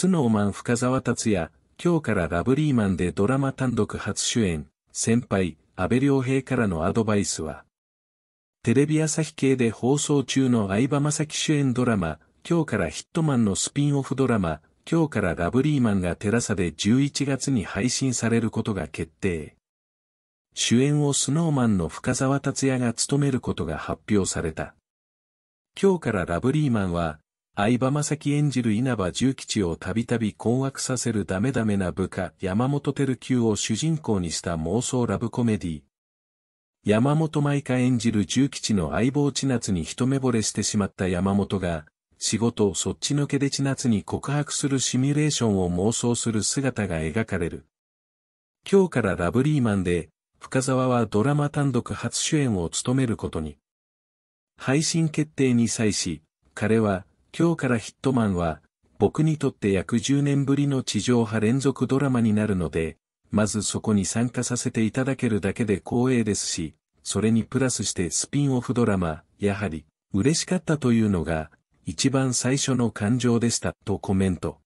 スノーマン深沢達也、今日からラブリーマンでドラマ単独初主演、先輩、安倍良平からのアドバイスは、テレビ朝日系で放送中の相葉雅紀主演ドラマ、今日からヒットマンのスピンオフドラマ、今日からラブリーマンがテラサで11月に配信されることが決定。主演をスノーマンの深沢達也が務めることが発表された。今日からラブリーマンは、相葉雅紀演じる稲葉重吉をたびたび困惑させるダメダメな部下山本照久を主人公にした妄想ラブコメディ。山本舞香演じる重吉の相棒千夏に一目惚れしてしまった山本が、仕事そっちのけで千夏に告白するシミュレーションを妄想する姿が描かれる。今日からラブリーマンで、深沢はドラマ単独初主演を務めることに。配信決定に際し、彼は、今日からヒットマンは、僕にとって約10年ぶりの地上波連続ドラマになるので、まずそこに参加させていただけるだけで光栄ですし、それにプラスしてスピンオフドラマ、やはり、嬉しかったというのが、一番最初の感情でした、とコメント。